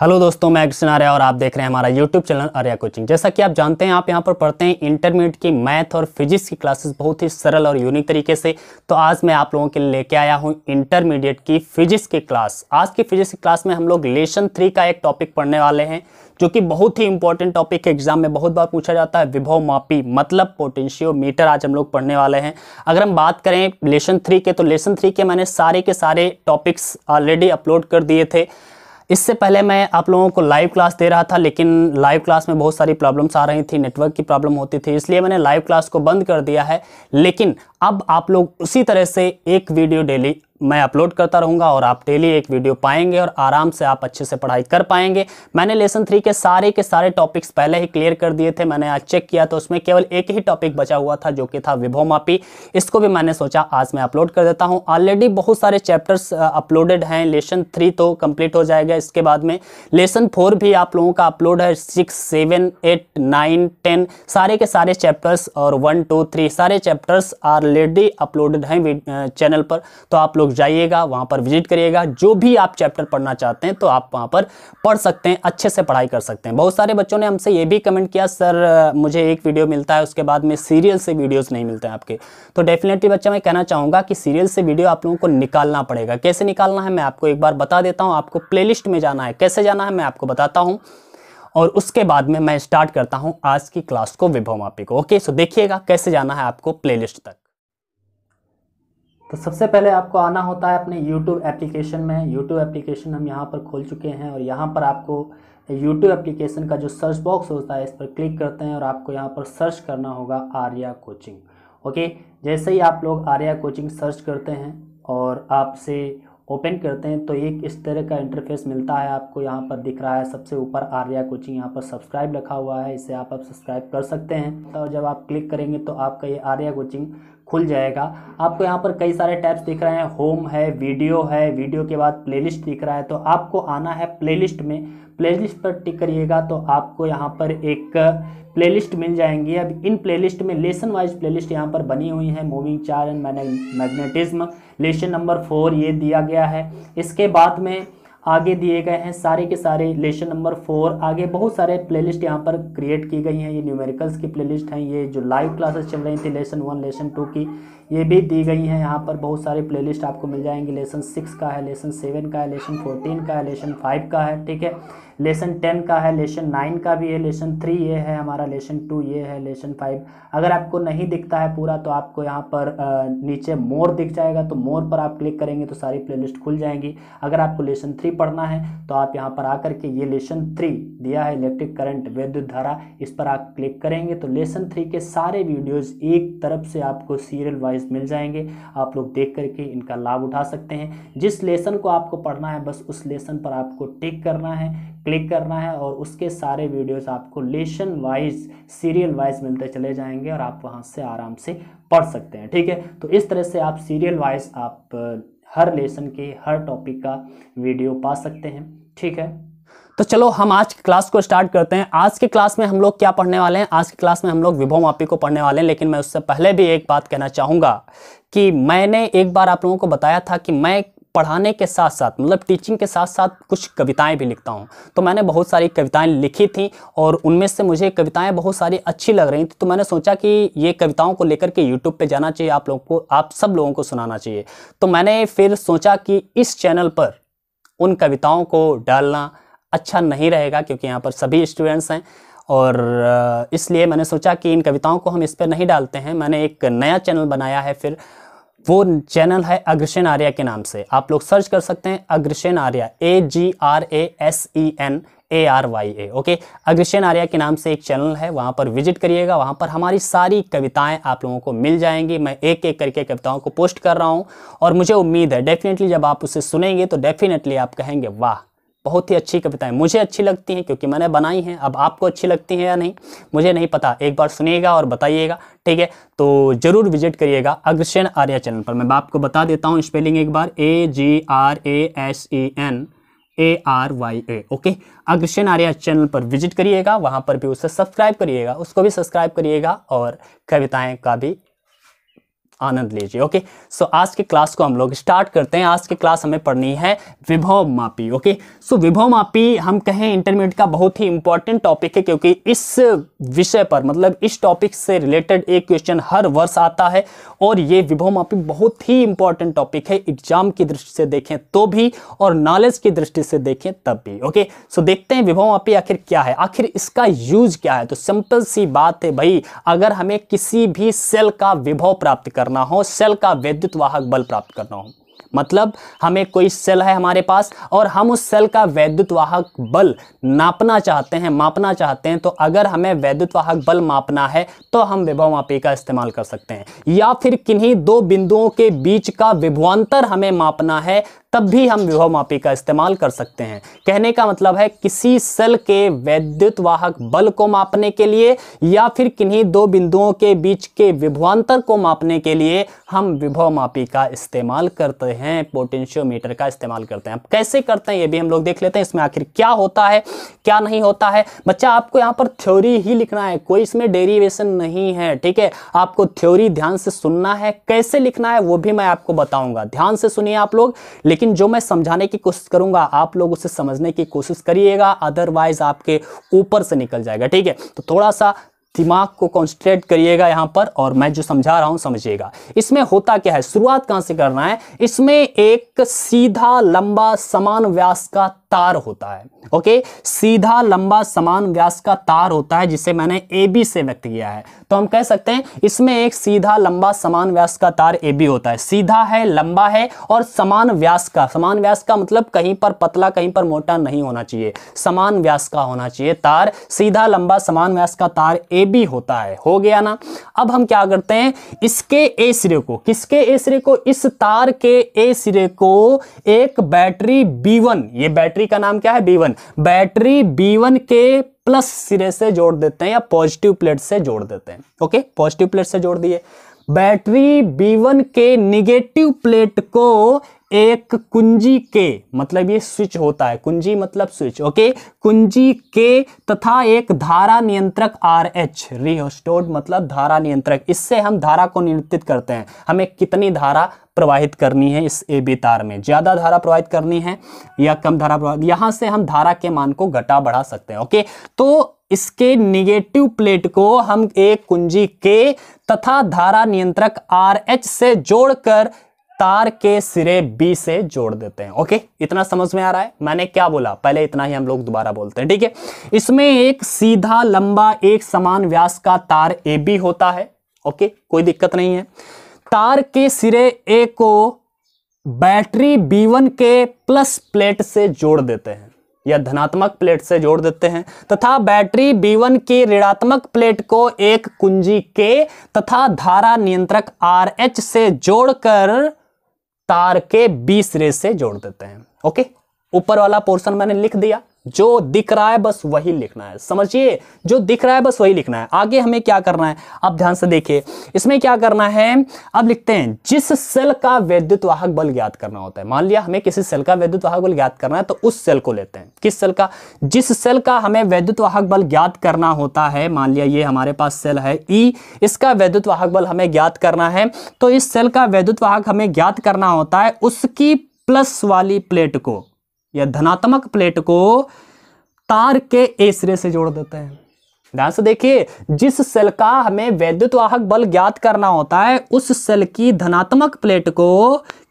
hello दोस्तों मैं कृष्ण आर्या और आप देख रहे हैं हमारा यूट्यूब चैनल आर्या कोचिंग जैसा कि आप जानते हैं आप यहाँ पर पढ़ते हैं इंटरमीडिएट की मैथ और फिजिक्स की क्लासेस बहुत ही सरल और यूनिक तरीके से तो आज मैं आप लोगों के लिए लेके आया हूँ इंटरमीडिएट की फिजिक्स की क्लास आज की फिजिक्स की क्लास में हम लोग लेसन थ्री का एक टॉपिक पढ़ने वाले हैं जो कि बहुत ही इंपॉर्टेंट टॉपिक है एग्जाम में बहुत बार पूछा जाता है विभव मापी मतलब पोटेंशियो मीटर आज हम लोग पढ़ने वाले हैं अगर हम बात करें लेसन थ्री के तो लेसन थ्री के मैंने सारे के सारे टॉपिक्स ऑलरेडी अपलोड कर दिए थे इससे पहले मैं आप लोगों को लाइव क्लास दे रहा था लेकिन लाइव क्लास में बहुत सारी प्रॉब्लम्स आ रही थी नेटवर्क की प्रॉब्लम होती थी इसलिए मैंने लाइव क्लास को बंद कर दिया है लेकिन अब आप लोग उसी तरह से एक वीडियो डेली मैं अपलोड करता रहूँगा और आप डेली एक वीडियो पाएंगे और आराम से आप अच्छे से पढ़ाई कर पाएंगे मैंने लेसन थ्री के सारे के सारे टॉपिक्स पहले ही क्लियर कर दिए थे मैंने आज चेक किया तो उसमें केवल एक ही टॉपिक बचा हुआ था जो कि था विभो मापी इसको भी मैंने सोचा आज मैं अपलोड कर देता हूँ ऑलरेडी बहुत सारे चैप्टर्स अपलोडेड हैं लेसन थ्री तो कम्प्लीट हो जाएगा इसके बाद में लेसन फोर भी आप लोगों का अपलोड है six seven eight nine ten सारे के सारे चैप्टर्स और वन टू थ्री सारे चैप्टर्स ऑलरेडी अपलोडेड हैं चैनल पर तो आप लोग लोग जाइएगा वहाँ पर विजिट करिएगा जो भी आप चैप्टर पढ़ना चाहते हैं तो आप वहाँ पर पढ़ सकते हैं अच्छे से पढ़ाई कर सकते हैं बहुत सारे बच्चों ने हमसे ये भी कमेंट किया सर मुझे एक वीडियो मिलता है उसके बाद में सीरियल से वीडियोज़ नहीं मिलते हैं आपके तो डेफिनेटली बच्चा मैं कहना चाहूँगा कि सीरियल से वीडियो आप लोगों को निकालना पड़ेगा कैसे निकालना है मैं आपको एक बार बता देता हूँ आपको प्ले में जाना है कैसे जाना है मैं आपको बताता हूँ और उसके बाद में मैं स्टार्ट करता हूँ आज की क्लास को विभव मापी को ओके सो देखिएगा कैसे जाना है आपको प्लेलिस्ट तक तो सबसे पहले आपको आना होता है अपने YouTube एप्लीकेशन में YouTube एप्लीकेशन हम यहाँ पर खोल चुके हैं और यहाँ पर आपको YouTube एप्लीकेशन का जो सर्च बॉक्स होता है इस पर क्लिक करते हैं और आपको यहाँ पर सर्च करना होगा आर्या कोचिंग ओके जैसे ही आप लोग आर्या कोचिंग सर्च करते हैं और आपसे ओपन करते हैं तो एक इस तरह का इंटरफेस मिलता है आपको यहाँ पर दिख रहा है सबसे ऊपर आर्या कोचिंग यहाँ पर सब्सक्राइब रखा हुआ है इसे आप अब सब्सक्राइब कर सकते हैं और जब आप क्लिक करेंगे तो आपका ये आर्या कोचिंग खुल जाएगा आपको यहाँ पर कई सारे टैब्स दिख रहे हैं होम है वीडियो है वीडियो के बाद प्लेलिस्ट दिख रहा है तो आपको आना है प्लेलिस्ट में प्लेलिस्ट पर टिक करिएगा तो आपको यहाँ पर एक प्लेलिस्ट मिल जाएंगी अब इन प्लेलिस्ट में लेसन वाइज प्लेलिस्ट यहाँ पर बनी हुई है moving charge and magnetism lesson number four ये दिया गया है इसके बाद में आगे दिए गए हैं सारे के सारे लेशन नंबर फोर आगे बहुत सारे प्लेलिस्ट यहाँ पर क्रिएट की गई हैं ये न्यूमेरिकल्स की प्लेलिस्ट हैं ये जो लाइव क्लासेस चल रही थी लेसन वन लेसन टू की ये भी दी गई हैं यहाँ पर बहुत सारे प्लेलिस्ट आपको मिल जाएंगे लेसन सिक्स का है लेसन सेवन का है लेसन फोर्टीन का है लेसन फाइव का है ठीक है लेसन टेन का है लेसन नाइन का भी है लेसन थ्री ये है हमारा लेसन टू ये है लेसन फाइव अगर आपको नहीं दिखता है पूरा तो आपको यहाँ पर नीचे मोर दिख जाएगा तो मोर पर आप क्लिक करेंगे तो सारी प्ले खुल जाएंगी अगर आपको लेसन थ्री पढ़ना है तो आप यहाँ पर आकर के ये लेसन थ्री दिया है इलेक्ट्रिक करंट वैद्युत धारा इस पर आप क्लिक करेंगे तो लेसन थ्री के सारे वीडियोज़ एक तरफ से आपको सीरियल वाइज मिल जाएंगे आप लोग देख करके इनका लाभ उठा सकते हैं जिस लेसन को आपको पढ़ना है बस उस लेसन पर आपको टिक करना है क्लिक करना है और उसके सारे वीडियोस आपको लेशन वाइज सीरियल वाइज मिलते चले जाएंगे और आप वहाँ से आराम से पढ़ सकते हैं ठीक है तो इस तरह से आप सीरियल वाइज आप हर लेसन के हर टॉपिक का वीडियो पा सकते हैं ठीक है तो चलो हम आज की क्लास को स्टार्ट करते हैं आज के क्लास में हम लोग क्या पढ़ने वाले हैं आज की क्लास में हम लोग विभव मापी को पढ़ने वाले हैं लेकिन मैं उससे पहले भी एक बात कहना चाहूँगा कि मैंने एक बार आप लोगों को बताया था कि मैं पढ़ाने के साथ साथ मतलब टीचिंग के साथ साथ कुछ कविताएं भी लिखता हूँ तो मैंने बहुत सारी कविताएं लिखी थी और उनमें से मुझे कविताएं बहुत सारी अच्छी लग रही थी तो मैंने सोचा कि ये कविताओं को लेकर के यूट्यूब पर जाना चाहिए आप लोगों को आप सब लोगों को सुनाना चाहिए तो मैंने फिर सोचा कि इस चैनल पर उन कविताओं को डालना अच्छा नहीं रहेगा क्योंकि यहाँ पर सभी स्टूडेंट्स हैं और इसलिए मैंने सोचा कि इन कविताओं को हम इस पर नहीं डालते हैं मैंने एक नया चैनल बनाया है फिर वो चैनल है अग्रसेन आर्या के नाम से आप लोग सर्च कर सकते हैं Agrasen Arya A G R A S E N A R Y A okay Agrasen Arya के नाम से एक चैनल है वहाँ पर विजिट करिएगा वहाँ पर हमारी सारी कविताएं आप लोगों को मिल जाएंगी मैं एक एक करके कविताओं को पोस्ट कर रहा हूँ और मुझे उम्मीद है डेफिनेटली जब आप उसे सुनेंगे तो डेफिनेटली आप कहेंगे वाह बहुत ही अच्छी कविताएं मुझे अच्छी लगती हैं क्योंकि मैंने बनाई हैं अब आपको अच्छी लगती हैं या नहीं मुझे नहीं पता एक बार सुनिएगा और बताइएगा ठीक है तो ज़रूर विजिट करिएगा अग्रसेन आर्य चैनल पर मैं आपको बता देता हूँ स्पेलिंग एक बार A G R A S E N A R Y A okay Agrasen Arya channel पर विजिट करिएगा वहाँ पर भी उसे सब्सक्राइब करिएगा उसको भी सब्सक्राइब करिएगा और कविताएँ का भी आनंद लीजिए ओके सो so, आज के क्लास को हम लोग स्टार्ट करते हैं आज के क्लास हमें पढ़नी है विभव मापी ओके सो so, विभव मापी हम कहें इंटरमीडिएट का बहुत ही इंपॉर्टेंट टॉपिक है क्योंकि इस विषय पर मतलब इस टॉपिक से रिलेटेड एक क्वेश्चन हर वर्ष आता है और ये विभव मापी बहुत ही इंपॉर्टेंट टॉपिक है एग्जाम की दृष्टि से देखें तो भी और नॉलेज की दृष्टि से देखें तब भी ओके सो so, देखते हैं विभव मापी आखिर क्या है आखिर इसका यूज क्या है तो सिंपल सी बात है भाई अगर हमें किसी भी सेल का विभव प्राप्त कर करना हो सेल का वैद्युत वाहक बल प्राप्त करना हो मतलब हमें कोई सेल है हमारे पास और हम उस सेल का वैद्युत वाहक बल नापना चाहते हैं मापना चाहते हैं तो अगर हमें वैद्युत वाहक बल मापना है तो हम विभव मापी का इस्तेमाल कर सकते हैं या फिर किन्हीं दो बिंदुओं के बीच का विभवान्तर हमें मापना है तब भी हम विभव मापी का इस्तेमाल कर सकते हैं कहने का मतलब है किसी सेल के वैद्युत वाहक बल को मापने के लिए या फिर किन्हीं दो बिंदुओं के बीच के विभवान्तर को मापने के लिए हम विभव मापी का इस्तेमाल करते हैं हैं पोटेंशियोमीटर का इस्तेमाल करते हैं अब कैसे करते हैं ये भी हम लोग देख लेते हैं इसमें आखिर क्या होता है क्या नहीं होता है बच्चा आपको यहाँ पर थ्योरी ही लिखना है कोई इसमें डेरिवेशन नहीं है ठीक है आपको थ्योरी ध्यान से सुनना है कैसे लिखना है वो भी मैं आपको बताऊंगा ध्यान से सुनिए आप लोग लेकिन जो मैं समझाने की कोशिश करूंगा आप लोग उसे समझने की कोशिश करिएगा अदरवाइज आपके ऊपर से निकल जाएगा ठीक है तो थोड़ा सा दिमाग को कॉन्सेंट्रेट करिएगा यहाँ पर और मैं जो समझा रहा हूँ समझिएगा इसमें होता क्या है शुरुआत कहाँ से करना है इसमें एक सीधा लंबा समान व्यास का तार होता है ओके सीधा लंबा समान व्यास का तार होता है जिसे मैंने ए बी से व्यक्त किया है तो हम कह सकते हैं इसमें एक सीधा लंबा समान व्यास का तार ए बी होता है सीधा है लंबा है और समान व्यास का समान व्यास का मतलब कहीं पर पतला कहीं पर मोटा नहीं होना चाहिए समान व्यास का होना चाहिए तार सीधा लंबा समान व्यास का तार ए बी होता है हो गया ना अब हम क्या करते हैं इसके ए सिरे को किसके ए सिरे को इस तार के ए सिरे को एक बैटरी बी वन ये बैटरी बैटरी का नाम क्या है B one battery B one के प्लस सिरे से जोड़ देते हैं या पॉजिटिव प्लेट से जोड़ देते हैं ओके पॉजिटिव प्लेट से जोड़ दिए बैटरी वन के निगेटिव प्लेट को एक कुंजी के मतलब ये स्विच होता है कुंजी मतलब स्विच ओके कुंजी के तथा एक धारा नियंत्रक आर एच रिहोस्टोर्ड मतलब धारा नियंत्रक इससे हम धारा को नियंत्रित करते हैं हमें कितनी धारा प्रवाहित करनी है इस ए बी तार में ज़्यादा धारा प्रवाहित करनी है या कम धारा प्रवाहित यहाँ से हम धारा के मान को घटा बढ़ा सकते हैं ओके तो इसके निगेटिव प्लेट को हम एक कुंजी के तथा धारा नियंत्रक आर एच से जोड़कर तार के सिरे बी से जोड़ देते हैं ओके इतना समझ में आ रहा है मैंने क्या बोला पहले इतना ही हम लोग दोबारा बोलते हैं ठीक है इसमें एक सीधा लंबा एक समान व्यास का तार ए बी होता है ओके कोई दिक्कत नहीं है तार के सिरे ए को बैटरी बी वन के प्लस प्लेट से जोड़ देते हैं या धनात्मक प्लेट से जोड़ देते हैं तथा बैटरी वन की ऋणात्मक प्लेट को एक कुंजी के तथा धारा नियंत्रक आर एच से जोड़कर तार के बी सिरे से जोड़ देते हैं ओके ऊपर वाला पोर्शन मैंने लिख दिया जो दिख रहा है बस वही लिखना है समझिए जो दिख रहा है बस वही लिखना है आगे हमें क्या करना है अब ध्यान से देखिए इसमें क्या करना है अब लिखते हैं जिस सेल का वैद्युत वाहक बल ज्ञात करना होता है मान लिया हमें किसी सेल का वैद्युत वाहक बल ज्ञात करना है तो उस सेल को लेते हैं किस सेल का जिस सेल का हमें वैद्युत वाहक बल ज्ञात करना होता है मान लिया ये हमारे पास सेल है ई e, इसका वैद्युत वाहक बल हमें ज्ञात करना है तो इस सेल का वैद्युत वाहक हमें ज्ञात करना होता है उसकी प्लस वाली प्लेट को या धनात्मक प्लेट को तार के ए सिरे से जोड़ देते हैं ध्यान से देखिए जिस सेल का हमें वैद्युतवाहक बल ज्ञात करना होता है उस सेल की धनात्मक प्लेट को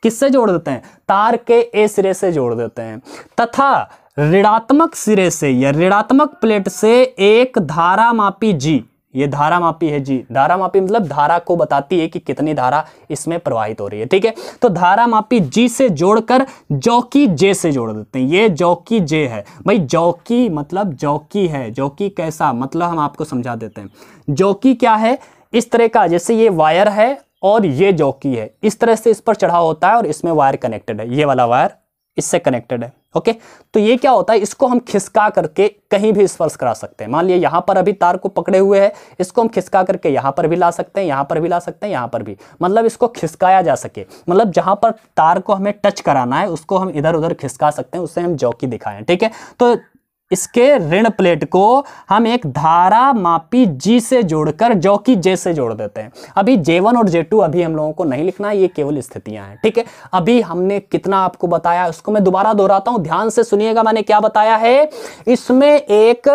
किससे जोड़ देते हैं तार के ए सिरे से जोड़ देते हैं तथा ऋणात्मक सिरे से या ऋणात्मक प्लेट से एक धारा मापी जी ये धारा मापी है जी धारा मापी मतलब धारा को बताती है कि कितनी धारा इसमें प्रवाहित हो रही है ठीक है तो धारा मापी जी से जोड़कर जौकी जे से जोड़ देते हैं ये जौकी जे है भाई जौकी मतलब जौकी है जौकी कैसा मतलब हम आपको समझा देते हैं जौकी क्या है इस तरह का जैसे ये वायर है और ये जौकी है इस तरह से इस पर चढ़ाव होता है और इसमें वायर कनेक्टेड है ये वाला वायर इससे कनेक्टेड है ओके तो ये क्या होता है इसको हम खिसका करके कहीं भी स्पर्श करा सकते हैं मान लिया यहां पर अभी तार को पकड़े हुए हैं इसको हम खिसका करके यहां पर भी ला सकते हैं यहां पर भी ला सकते हैं यहां पर भी मतलब इसको खिसकाया जा सके मतलब जहां पर तार को हमें टच कराना है उसको हम इधर उधर खिसका सकते हैं उससे हम जौकी दिखाएं ठीक है तो इसके ऋण प्लेट को हम एक धारा मापी जी से जोड़कर जो कि जे से जोड़ देते हैं अभी जे वन और जे टू अभी हम लोगों को नहीं लिखना है ये केवल स्थितियां हैं ठीक है अभी हमने कितना आपको बताया उसको मैं दोबारा दोहराता हूं ध्यान से सुनिएगा मैंने क्या बताया है इसमें एक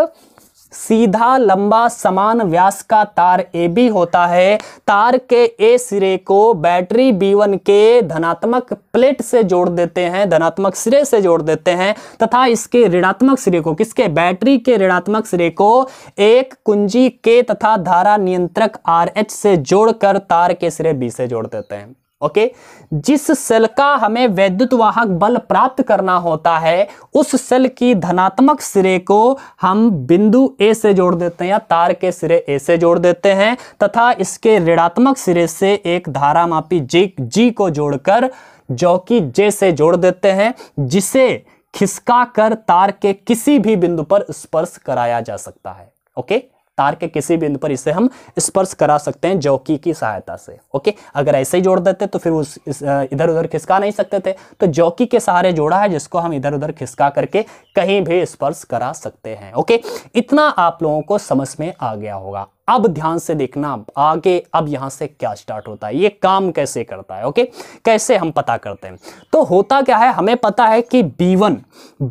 सीधा लंबा समान व्यास का तार ए बी होता है तार के ए सिरे को बैटरी बी वन के धनात्मक प्लेट से जोड़ देते हैं धनात्मक सिरे से जोड़ देते हैं तथा इसके ऋणात्मक सिरे को किसके बैटरी के ऋणात्मक सिरे को एक कुंजी के तथा धारा नियंत्रक आर एच से जोड़कर तार के सिरे बी से जोड़ देते हैं ओके जिस सेल का हमें वैद्युत वाहक बल प्राप्त करना होता है उस सेल की धनात्मक सिरे को हम बिंदु ए से जोड़ देते हैं या तार के सिरे ए से जोड़ देते हैं तथा इसके ऋणात्मक सिरे से एक धारा मापी जी जी को जोड़कर जौकी जे से जोड़ देते हैं जिसे खिसका कर तार के किसी भी बिंदु पर स्पर्श कराया जा सकता है ओके तार के किसी बिंदु पर इसे हम स्पर्श करा सकते हैं जौकी की सहायता से ओके अगर ऐसे ही जोड़ देते तो फिर उस इधर उधर खिसका नहीं सकते थे तो जौकी के सहारे जोड़ा है जिसको हम इधर उधर खिसका करके कहीं भी स्पर्श करा सकते हैं ओके इतना आप लोगों को समझ में आ गया होगा अब ध्यान से देखना आगे अब यहाँ से क्या स्टार्ट होता है ये काम कैसे करता है ओके कैसे हम पता करते हैं तो होता क्या है हमें पता है कि B1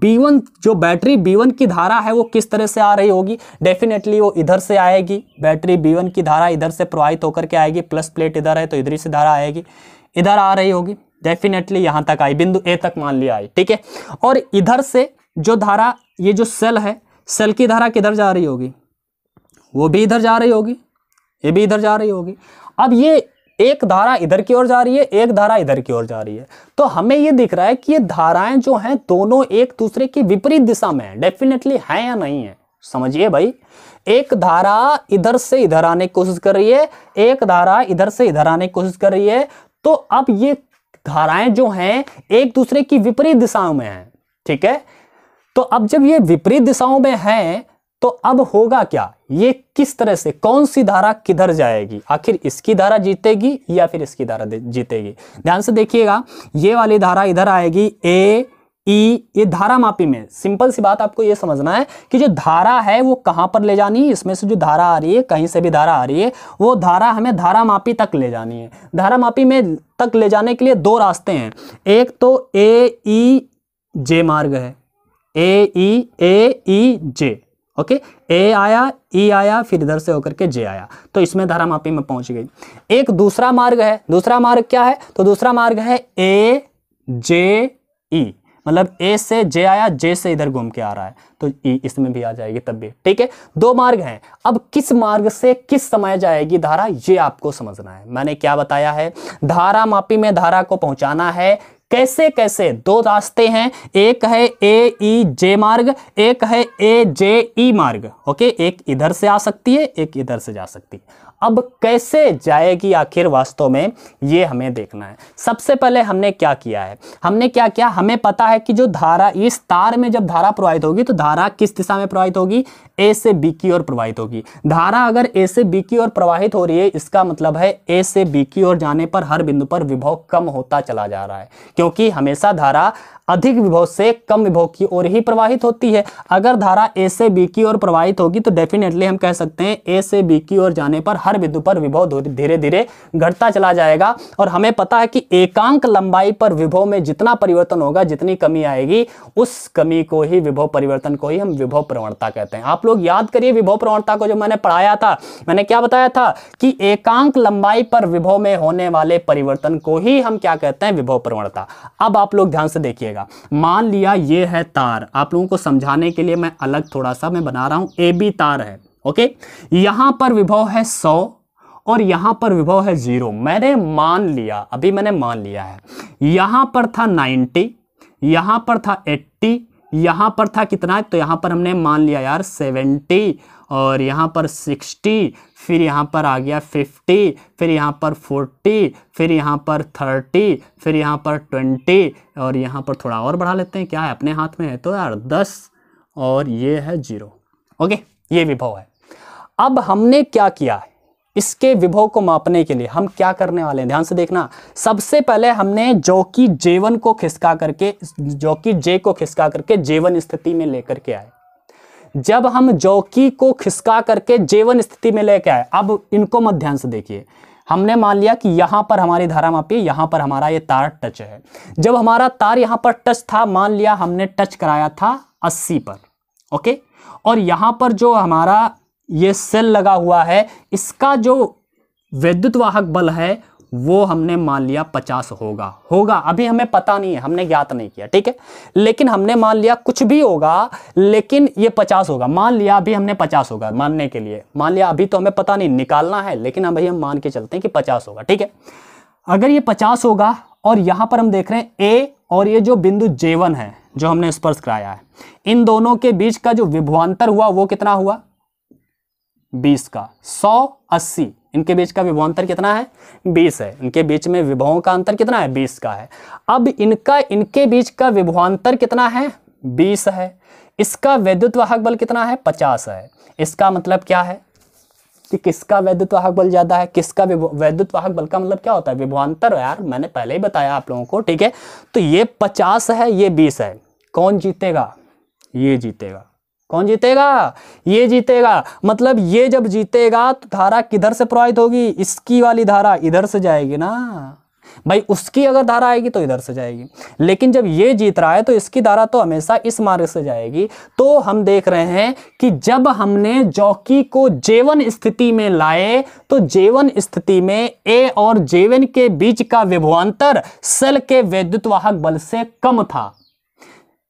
B1 जो बैटरी B1 की धारा है वो किस तरह से आ रही होगी डेफिनेटली वो इधर से आएगी बैटरी B1 की धारा इधर से प्रवाहित होकर के आएगी प्लस प्लेट इधर है तो इधर से धारा आएगी इधर आ रही होगी डेफिनेटली यहाँ तक आई बिंदु ए तक मान लिया आई ठीक है और इधर से जो धारा ये जो सेल है सेल की धारा किधर जा रही होगी वो भी इधर जा रही होगी ये भी इधर जा रही होगी अब ये एक धारा इधर की ओर जा रही है एक धारा इधर की ओर जा रही है तो हमें ये दिख रहा है कि ये धाराएं जो हैं दोनों एक दूसरे की विपरीत दिशा में हैं डेफिनेटली है या नहीं है समझिए भाई एक धारा इधर से इधर आने की कोशिश कर रही है एक धारा इधर से इधर आने की कोशिश कर रही है तो अब ये धाराएं जो हैं एक दूसरे की विपरीत दिशाओं में हैं ठीक है तो अब जब ये विपरीत दिशाओं में हैं तो अब होगा क्या ये किस तरह से कौन सी धारा किधर जाएगी आखिर इसकी धारा जीतेगी या फिर इसकी धारा जीतेगी ध्यान से देखिएगा ये वाली धारा इधर आएगी ए ई ये धारा मापी में सिंपल सी बात आपको ये समझना है कि जो धारा है वो कहाँ पर ले जानी है इसमें से जो धारा आ रही है कहीं से भी धारा आ रही है वो धारा हमें धारा मापी तक ले जानी है धारा मापी में तक ले जाने के लिए दो रास्ते हैं एक तो ए ई जे मार्ग है ए ई ए ई जे ओके ए आया ई e आया फिर इधर से होकर के जे आया तो इसमें धारा मापी में पहुंच गई एक दूसरा मार्ग है दूसरा मार्ग क्या है तो दूसरा मार्ग है ए जे ई मतलब ए से जे आया जे से इधर घूम के आ रहा है तो ई e इसमें भी आ जाएगी तब भी ठीक है दो मार्ग हैं अब किस मार्ग से किस समय जाएगी धारा ये आपको समझना है मैंने क्या बताया है धारा मापी में धारा को पहुंचाना है कैसे कैसे दो रास्ते हैं एक है ए ई जे मार्ग एक है ए जे ई मार्ग ओके एक इधर से आ सकती है एक इधर से जा सकती है अब कैसे जाएगी आखिर वास्तव में ये हमें देखना है सबसे पहले हमने क्या किया है हमने क्या किया हमें पता है कि जो धारा इस तार में जब धारा प्रवाहित होगी तो धारा किस दिशा में प्रवाहित होगी ए से बी की ओर प्रवाहित होगी धारा अगर ए से बी की ओर प्रवाहित हो रही है इसका मतलब है ए से बी की ओर जाने पर हर बिंदु पर विभव कम होता चला जा रहा है क्योंकि हमेशा धारा अधिक विभव से कम विभव की ओर ही प्रवाहित होती है अगर धारा ए से बी की ओर प्रवाहित होगी तो डेफिनेटली हम कह सकते हैं ए से बी की ओर जाने पर हर हर बिंदु पर विभव धीरे धीरे घटता चला जाएगा और हमें पता है कि एकांक लंबाई पर विभव में जितना परिवर्तन होगा जितनी कमी आएगी उस कमी को ही विभव परिवर्तन को ही हम विभव प्रवणता कहते हैं आप लोग याद करिए विभव प्रवणता को जो मैंने पढ़ाया था मैंने क्या बताया था कि एकांक लंबाई पर विभव में होने वाले परिवर्तन को ही हम क्या कहते हैं विभव प्रवणता अब आप लोग ध्यान से देखिएगा मान लिया ये है तार आप लोगों को समझाने के लिए मैं अलग थोड़ा सा मैं बना रहा हूं ए बी तार है ओके यहां पर विभव है सौ और यहां पर विभव है जीरो मैंने मान लिया अभी मैंने मान लिया है यहां पर था नाइन्टी यहां पर था एट्टी यहां पर था कितना तो यहां पर हमने मान लिया यार सेवेंटी और यहाँ पर सिक्सटी फिर यहाँ पर आ गया फिफ्टी फिर यहाँ पर फोर्टी फिर यहाँ पर थर्टी फिर यहाँ पर ट्वेंटी और यहाँ पर थोड़ा और बढ़ा लेते हैं क्या है अपने हाथ में है तो यार दस और ये है जीरो ओके ये विभव है अब हमने क्या किया है इसके विभव को मापने के लिए हम क्या करने वाले हैं ध्यान से देखना सबसे पहले हमने जौकी जेवन को खिसका करके कि जे को खिसका करके जेवन स्थिति में लेकर के आए जब हम जौकी को खिसका करके जेवन स्थिति में लेकर आए अब इनको मत ध्यान से देखिए हमने मान लिया कि यहां पर हमारी धारा मापी यहां पर हमारा ये तार टच है जब हमारा तार यहां पर टच था मान लिया हमने टच कराया था अस्सी पर ओके और यहां पर जो हमारा ये सेल लगा हुआ है इसका जो विद्युतवाहक बल है वो हमने मान लिया पचास होगा होगा अभी हमें पता नहीं है हमने ज्ञात नहीं किया ठीक है लेकिन हमने मान लिया कुछ भी होगा लेकिन ये पचास होगा मान लिया अभी हमने पचास होगा मानने के लिए मान लिया अभी तो हमें पता नहीं निकालना है लेकिन अभी हम मान के चलते हैं कि पचास होगा ठीक है अगर ये पचास होगा और यहाँ पर हम देख रहे हैं ए और ये जो बिंदु जेवन है जो हमने स्पर्श कराया है इन दोनों के बीच का जो विभवान्तर हुआ वो कितना हुआ बीस का सौ अस्सी इनके बीच का विभवान्तर कितना है बीस है इनके बीच में विभवों का अंतर कितना है बीस का है अब इनका इनके बीच का विभवान्तर कितना है बीस है इसका वैद्युत वाहक बल कितना है पचास है इसका मतलब क्या है कि किसका वैद्युत वाहक बल ज़्यादा है किसका वैद्युत वाहक बल का मतलब क्या होता है विभवान्तर यार मैंने पहले ही बताया आप लोगों को ठीक है तो ये पचास है ये बीस है कौन जीतेगा ये जीतेगा कौन जीतेगा ये जीतेगा मतलब ये जब जीतेगा तो धारा किधर से प्रभावित होगी इसकी वाली धारा इधर से जाएगी ना भाई उसकी अगर धारा आएगी तो इधर से जाएगी लेकिन जब ये जीत रहा है तो इसकी धारा तो हमेशा इस मार्ग से जाएगी तो हम देख रहे हैं कि जब हमने जौकी को जेवन स्थिति में लाए तो जेवन स्थिति में ए और जेवन के बीच का विभवान्तर सेल के वैद्युतवाहक बल से कम था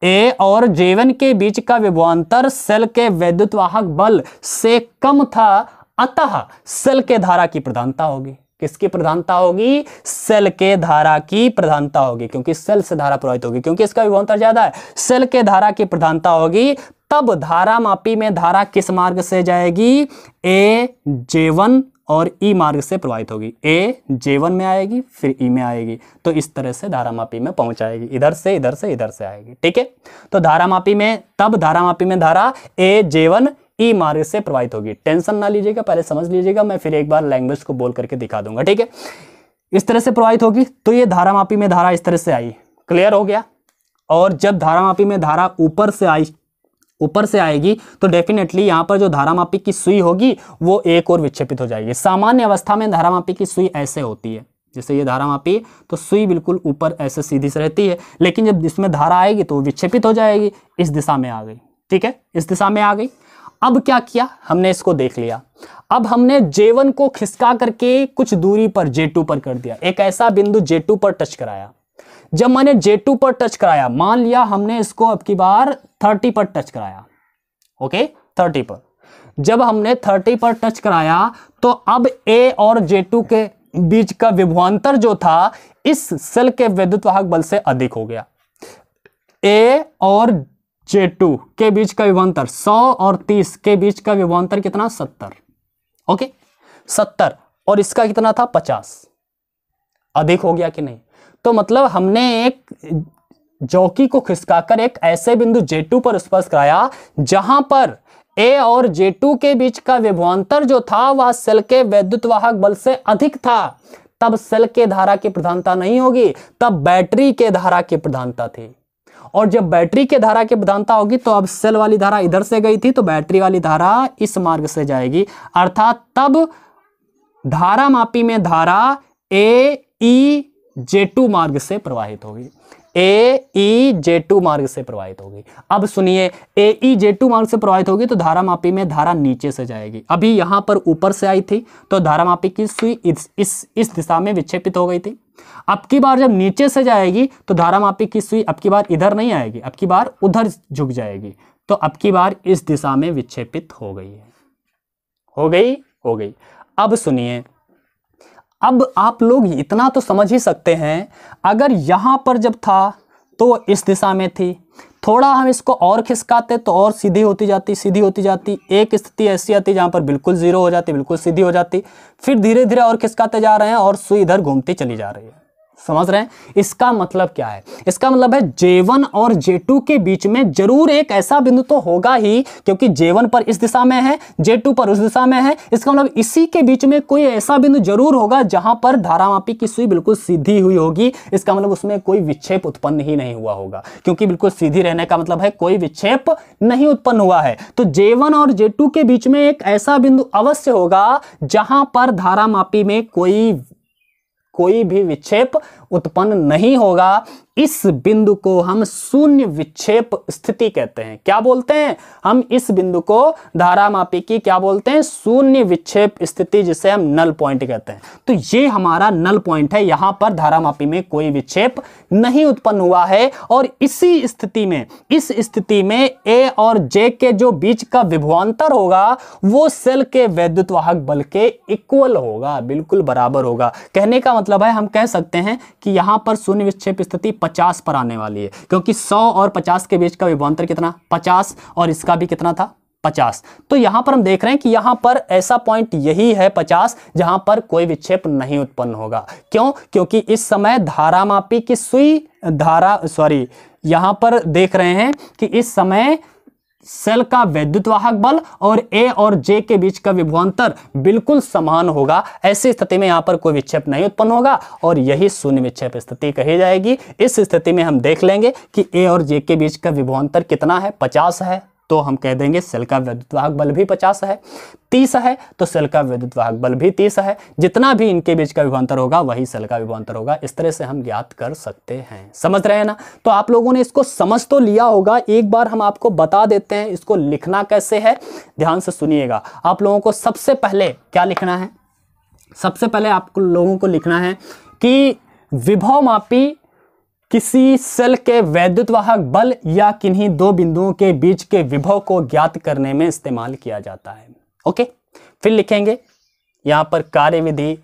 ए और जेवन के बीच का विभवांतर सेल के वैद्युतवाहक बल से कम था अतः सेल के धारा की प्रधानता होगी किसकी प्रधानता होगी सेल के धारा की प्रधानता होगी क्योंकि सेल से धारा प्रभावित होगी क्योंकि इसका विभवांतर ज्यादा है सेल के धारा की प्रधानता होगी तब धारा मापी में धारा किस मार्ग से जाएगी ए जेवन और ई e मार्ग से प्रवाहित होगी ए जे वन में आएगी फिर ई e में आएगी तो इस तरह से धारामापी में पहुंच इधर से इधर से इधर से आएगी ठीक है तो धारामापी में तब धारामापी में धारा ए जे वन ई e मार्ग से प्रवाहित होगी टेंशन ना लीजिएगा पहले समझ लीजिएगा मैं फिर एक बार लैंग्वेज को बोल करके दिखा दूंगा ठीक है इस तरह से प्रवाहित होगी तो ये धारामापी में धारा इस तरह से आई क्लियर हो गया और जब धारामापी में धारा ऊपर से आई ऊपर से आएगी तो डेफिनेटली यहाँ पर जो धारामापी की सुई होगी वो एक और विक्षेपित हो जाएगी सामान्य अवस्था में धारामापी की सुई ऐसे होती है जैसे ये धारा मापी तो सुई बिल्कुल ऊपर ऐसे सीधी से रहती है लेकिन जब इसमें धारा आएगी तो विक्षेपित हो जाएगी इस दिशा में आ गई ठीक है इस दिशा में आ गई अब क्या किया हमने इसको देख लिया अब हमने J1 को खिसका करके कुछ दूरी पर J2 पर कर दिया एक ऐसा बिंदु J2 पर टच कराया जब मैंने J2 पर टच कराया मान लिया हमने इसको अब की बार 30 पर टच कराया ओके 30 पर जब हमने 30 पर टच कराया तो अब A और J2 के बीच का विभवांतर जो था इस सेल के विद्युत वाहक बल से अधिक हो गया ए और J2 के बीच का विभवांतर 100 और 30 के बीच का विभवांतर कितना 70 ओके 70 और इसका कितना था 50 अधिक हो गया कि नहीं तो मतलब हमने एक जौकी को खिसकाकर एक ऐसे बिंदु J2 पर स्पर्श कराया जहां पर ए और J2 के बीच का विभवान्तर जो था वह सेल के वैद्युत वाहक बल से अधिक था तब सेल के धारा की प्रधानता नहीं होगी तब बैटरी के धारा की प्रधानता थी और जब बैटरी के धारा की प्रधानता होगी तो अब सेल वाली धारा इधर से गई थी तो बैटरी वाली धारा इस मार्ग से जाएगी अर्थात तब धारा मापी में धारा ए ई e, जे टू मार्ग से प्रवाहित होगी ए ई जे टू मार्ग से प्रवाहित होगी अब सुनिए ए ई जे टू मार्ग से प्रवाहित होगी तो मापी में धारा नीचे से जाएगी अभी यहां पर ऊपर से आई थी तो मापी की सुई इस इस, इस दिशा में विक्षेपित हो गई थी अब की बार जब नीचे से जाएगी तो धारा मापी की सुई अब की बार इधर नहीं आएगी अब की बार उधर झुक जाएगी तो अब की बार इस दिशा में विक्षेपित हो गई है हो गई हो गई अब सुनिए अब आप लोग इतना तो समझ ही सकते हैं अगर यहाँ पर जब था तो इस दिशा में थी थोड़ा हम इसको और खिसकाते तो और सीधी होती जाती सीधी होती जाती एक स्थिति ऐसी आती जहाँ पर बिल्कुल ज़ीरो हो जाती बिल्कुल सीधी हो जाती फिर धीरे धीरे और खिसकाते जा रहे हैं और सुई इधर घूमती चली जा रही है समझ रहे हैं इसका मतलब क्या है इसका मतलब है J1 और J2 के बीच में जरूर एक ऐसा बिंदु तो होगा ही क्योंकि J1 पर इस दिशा में है J2 पर उस दिशा में है इसका मतलब इसी के बीच में कोई ऐसा बिंदु जरूर होगा जहां पर धारामापी की सुई बिल्कुल सीधी हुई होगी इसका मतलब उसमें कोई विक्षेप उत्पन्न ही नहीं हुआ होगा क्योंकि बिल्कुल सीधी रहने का मतलब है कोई विक्षेप नहीं उत्पन्न हुआ है तो जे और जे के बीच में एक ऐसा बिंदु अवश्य होगा जहां पर धारामापी में कोई कोई भी विक्षेप उत्पन्न नहीं होगा इस बिंदु को हम शून्य विक्षेप स्थिति कहते हैं क्या बोलते हैं हम इस बिंदु को धारा मापी की क्या बोलते हैं शून्य विक्षेप स्थिति जिसे हम नल पॉइंट कहते हैं तो ये हमारा नल पॉइंट है यहां पर धारा मापी में कोई विक्षेप नहीं उत्पन्न हुआ है और इसी स्थिति में इस स्थिति में ए और जे के जो बीच का विभुआंतर होगा वो सेल के वैद्युत वाहक बल के इक्वल होगा बिल्कुल बराबर होगा कहने का मतलब मतलब है हम कह सकते हैं कि यहां पर शून्य विक्षेप स्थिति पचास पर आने वाली है क्योंकि सौ और पचास के बीच का विभवांतर कितना पचास और इसका भी कितना था पचास तो यहां पर हम देख रहे हैं कि यहां पर ऐसा पॉइंट यही है पचास जहां पर कोई विक्षेप नहीं उत्पन्न होगा क्यों क्योंकि इस समय धारा मापी की सुई धारा सॉरी यहां पर देख रहे हैं कि इस समय सेल का वैद्युतवाहक बल और ए और जे के बीच का विभवान्तर बिल्कुल समान होगा ऐसी स्थिति में यहाँ पर कोई विक्षेप नहीं उत्पन्न होगा और यही शून्य विक्षेप स्थिति कही जाएगी इस स्थिति में हम देख लेंगे कि ए और जे के बीच का विभवान्तर कितना है पचास है तो हम कह देंगे सेल का विद्युतवाहक बल भी पचास है तीस है तो सेल का विद्युतवाहक बल भी तीस है जितना भी इनके बीच का विभवांतर होगा वही सेल का विभवांतर होगा इस तरह से हम ज्ञात कर सकते हैं समझ रहे हैं ना तो आप लोगों ने इसको समझ तो लिया होगा एक बार हम आपको बता देते हैं इसको लिखना कैसे है ध्यान से सुनिएगा आप लोगों को सबसे पहले क्या लिखना है सबसे पहले आप लोगों को लिखना है कि विभव मापी किसी सेल के वैद्युतवाहक बल या किन्हीं दो बिंदुओं के बीच के विभव को ज्ञात करने में इस्तेमाल किया जाता है ओके फिर लिखेंगे यहाँ पर कार्यविधि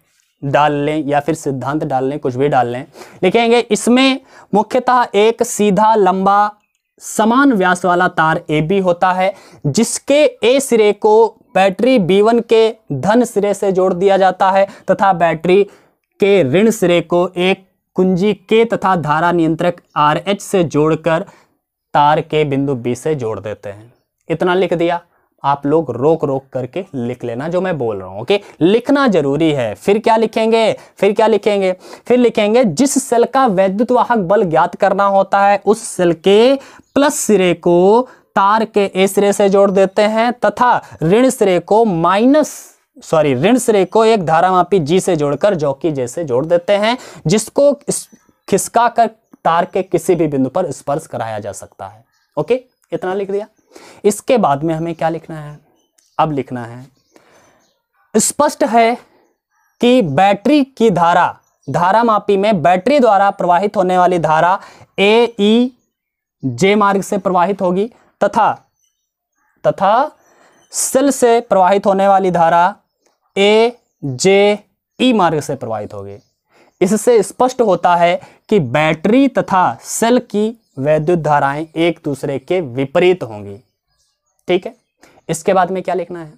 डाल लें या फिर सिद्धांत डाल लें कुछ भी डाल लें लिखेंगे इसमें मुख्यतः एक सीधा लंबा समान व्यास वाला तार ए बी होता है जिसके ए सिरे को बैटरी बी वन के धन सिरे से जोड़ दिया जाता है तथा बैटरी के ऋण सिरे को एक कुंजी के तथा धारा नियंत्रक आर एच से जोड़कर तार के बिंदु बी से जोड़ देते हैं इतना लिख दिया आप लोग रोक रोक करके लिख लेना जो मैं बोल रहा हूं ओके लिखना जरूरी है फिर क्या लिखेंगे फिर क्या लिखेंगे फिर लिखेंगे जिस सेल का वैद्युत वाहक बल ज्ञात करना होता है उस सेल के प्लस सिरे को तार के ए सिरे से जोड़ देते हैं तथा ऋण सिरे को माइनस सॉरी ऋण श्रेय को एक धारामापी जी से जोड़कर जौकी से जोड़ देते हैं जिसको खिसका कर तार के किसी भी बिंदु पर स्पर्श कराया जा सकता है ओके इतना लिख दिया इसके बाद में हमें क्या लिखना है अब लिखना है स्पष्ट है कि बैटरी की धारा धारा मापी में बैटरी द्वारा प्रवाहित होने वाली धारा ए ई जे मार्ग से प्रवाहित होगी तथा तथा सेल से प्रवाहित होने वाली धारा ए जे ई मार्ग से प्रवाहित होगी इससे स्पष्ट होता है कि बैटरी तथा सेल की वैद्युत धाराएं एक दूसरे के विपरीत होंगी ठीक है इसके बाद में क्या लिखना है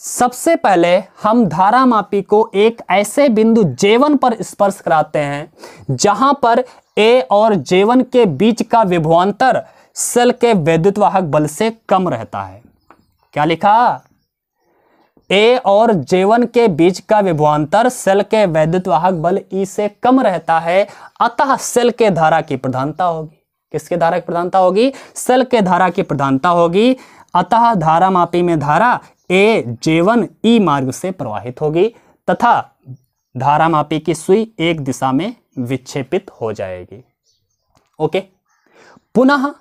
सबसे पहले हम धारा मापी को एक ऐसे बिंदु जेवन पर स्पर्श कराते हैं जहां पर ए और जेवन के बीच का विभवांतर सेल के वैद्युत वाहक बल से कम रहता है क्या लिखा ए और जेवन के बीच का विभवांतर सेल के वाहक बल ई e से कम रहता है अतः सेल के धारा की प्रधानता होगी किसके धारा की प्रधानता होगी सेल के धारा की प्रधानता होगी अतः धारा मापी में धारा ए जेवन ई मार्ग से प्रवाहित होगी तथा धारा मापी की सुई एक दिशा में विक्षेपित हो जाएगी ओके पुनः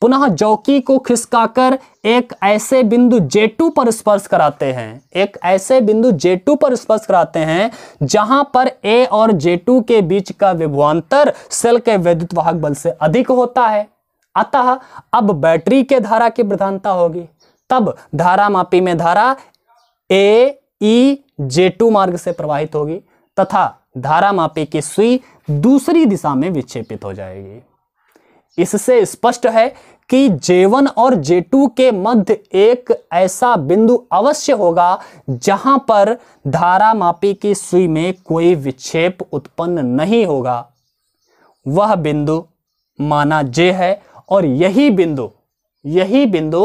पुनः जौकी को खिसकाकर एक ऐसे बिंदु J2 पर स्पर्श कराते हैं एक ऐसे बिंदु J2 पर स्पर्श कराते हैं जहां पर A और J2 के बीच का विभवांतर सेल के वैद्युत वाहक बल से अधिक होता है अतः अब बैटरी के धारा की प्रधानता होगी तब धारा मापी में धारा ए ई जे टू मार्ग से प्रवाहित होगी तथा धारा मापी की सुई दूसरी दिशा में विक्षेपित हो जाएगी इससे स्पष्ट है कि J1 और J2 के मध्य एक ऐसा बिंदु अवश्य होगा जहां पर धारा मापी की सुई में कोई विक्षेप उत्पन्न नहीं होगा वह बिंदु माना J है और यही बिंदु यही बिंदु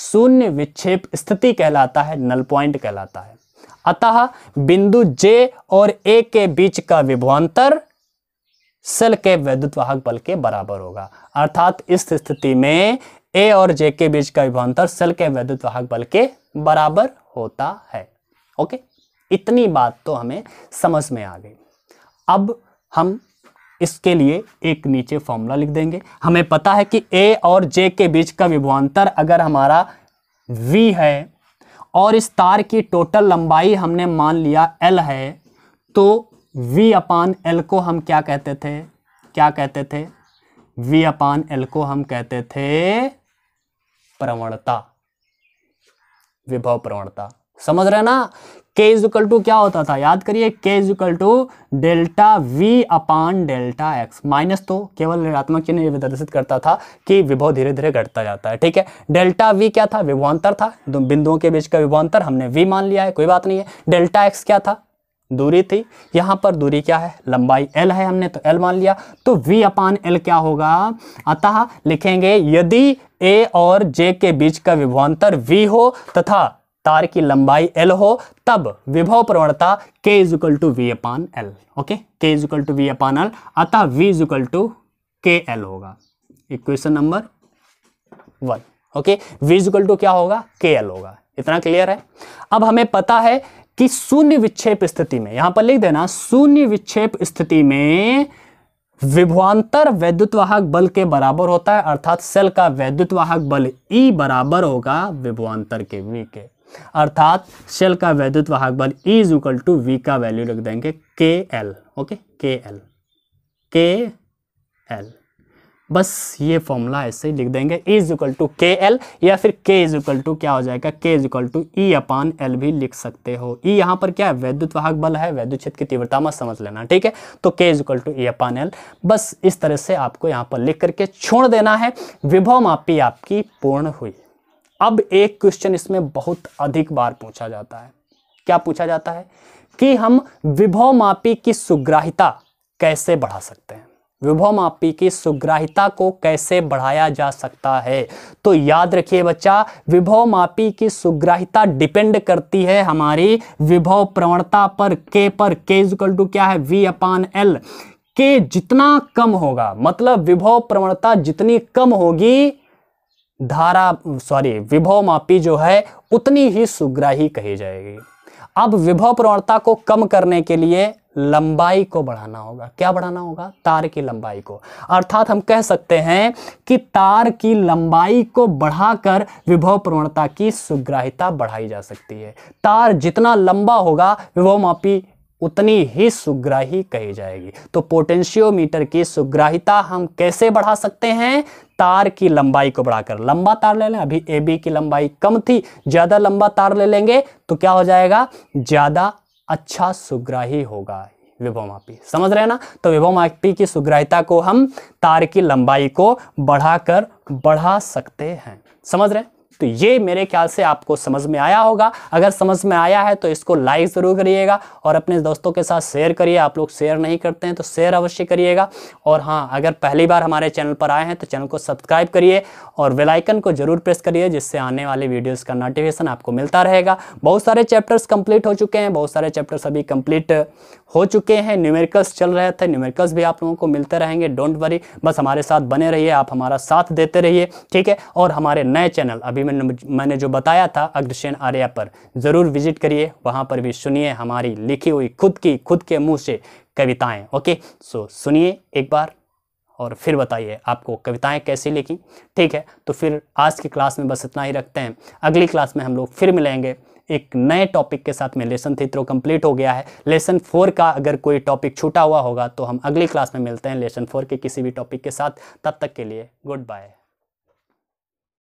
शून्य विक्षेप स्थिति कहलाता है नल पॉइंट कहलाता है अतः बिंदु J और A के बीच का विभवांतर सेल के वैद्युत वाहक बल के बराबर होगा अर्थात इस स्थिति में ए और जे के बीच का विभवांतर सेल के वैद्युत वाहक बल के बराबर होता है ओके इतनी बात तो हमें समझ में आ गई अब हम इसके लिए एक नीचे फॉर्मूला लिख देंगे हमें पता है कि ए और जे के बीच का विभवांतर अगर हमारा वी है और इस तार की टोटल लंबाई हमने मान लिया एल है तो वी अपान एल को हम क्या कहते थे क्या कहते थे वी अपान एल को हम कहते थे प्रवणता विभव प्रवणता समझ रहे ना के इजुकल टू क्या होता था याद करिए K equal to delta V upon delta x minus तो केवल ऋणात्मक चिन्ह ये प्रदर्शित करता था कि विभव धीरे धीरे घटता जाता है ठीक है डेल्टा वी क्या था विभवान्तर था बिंदुओं के बीच का विभवान्तर हमने वी मान लिया है कोई बात नहीं है डेल्टा एक्स क्या था दूरी थी यहाँ पर दूरी क्या है लंबाई एल है हमने तो एल मान लिया तो वी अपान एल क्या होगा अतः लिखेंगे यदि ए और जे के बीच का विभवांतर वी हो तथा तार की लंबाई एल हो तब विभव प्रवणता K is equal to V upon L okay K is equal to V upon L अतः V is equal to K L होगा equation number one okay V is equal to क्या होगा के एल होगा इतना क्लियर है अब हमें पता है कि शून्य विक्षेप स्थिति में यहां पर लिख देना शून्य विक्षेप स्थिति में विभवांतर वैद्युतवाहक बल के बराबर होता है अर्थात सेल का वैद्युतवाहक बल ई e बराबर होगा विभवांतर के वी के अर्थात सेल का वैद्युत वाहक बल इज इक्वल टू वी का वैल्यू रख देंगे K L okay K L K L बस ये फॉर्मूला ऐसे ही लिख देंगे is equal to K L या फिर के इज इक्वल टू क्या हो जाएगा K is equal to E upon L भी लिख सकते हो ई e यहाँ पर क्या है वैद्युत वाहक बल है वैद्युत क्षेत्र की तीव्रता मत समझ लेना ठीक है तो K is equal to E upon L बस इस तरह से आपको यहाँ पर लिख करके छोड़ देना है विभव मापी आपकी पूर्ण हुई अब एक क्वेश्चन इसमें बहुत अधिक बार पूछा जाता है क्या पूछा जाता है कि हम विभव मापी की सुग्राहिता कैसे बढ़ा सकते हैं विभव मापी की सुग्राहिता को कैसे बढ़ाया जा सकता है तो याद रखिए बच्चा विभव मापी की सुग्राहिता डिपेंड करती है हमारी विभव प्रवणता पर के पर के इजल टू क्या है वी अपान एल के जितना कम होगा मतलब विभव प्रवणता जितनी कम होगी धारा सॉरी विभव मापी जो है उतनी ही सुग्राही कही जाएगी अब विभव प्रवणता को कम करने के लिए लंबाई को बढ़ाना होगा क्या बढ़ाना होगा तार की लंबाई को अर्थात हम कह सकते हैं कि तार की लंबाई को बढ़ाकर विभव प्रवणता की सुग्राहिता बढ़ाई जा सकती है तार जितना लंबा होगा विभव मापी उतनी ही सुग्राही कही जाएगी तो पोटेंशियोमीटर की सुग्राहिता हम कैसे बढ़ा सकते हैं तार की लंबाई को बढ़ाकर लंबा तार ले लें अभी ए बी की लंबाई कम थी ज़्यादा लंबा तार ले लेंगे तो क्या हो जाएगा ज़्यादा अच्छा सुग्राही होगा विभवमापी समझ रहे हैं ना तो विभवमापी की सुग्राहिता को हम तार की लंबाई को बढ़ाकर बढ़ा सकते हैं समझ रहे हैं तो ये मेरे ख्याल से आपको समझ में आया होगा अगर समझ में आया है तो इसको लाइक ज़रूर करिएगा और अपने दोस्तों के साथ शेयर करिए आप लोग शेयर नहीं करते हैं तो शेयर अवश्य करिएगा और हाँ अगर पहली बार हमारे चैनल पर आए हैं तो चैनल को सब्सक्राइब करिए और वेलाइकन को ज़रूर प्रेस करिए जिससे आने वाले वीडियोज़ का नोटिफिकेशन आपको मिलता रहेगा बहुत सारे चैप्टर्स कंप्लीट हो चुके हैं बहुत सारे चैप्टर्स अभी कंप्लीट हो चुके हैं न्यूमेरिकल्स चल रहे थे न्यूमेरिकल्स भी आप लोगों को मिलते रहेंगे डोंट वरी बस हमारे साथ बने रहिए आप हमारा साथ देते रहिए ठीक है और हमारे नए चैनल अभी में मैंने जो बताया था अग्रसेन आर्या पर ज़रूर विजिट करिए वहाँ पर भी सुनिए हमारी लिखी हुई खुद की खुद के मुँह से कविताएं ओके सो सुनिए एक बार और फिर बताइए आपको कविताएं कैसी लिखी ठीक है तो फिर आज की क्लास में बस इतना ही रखते हैं अगली क्लास में हम लोग फिर मिलेंगे एक नए टॉपिक के साथ में लेसन थ्री तो कंप्लीट हो गया है लेसन फोर का अगर कोई टॉपिक छूटा हुआ होगा तो हम अगली क्लास में मिलते हैं लेसन फोर के किसी भी टॉपिक के साथ तब तक के लिए गुड बाय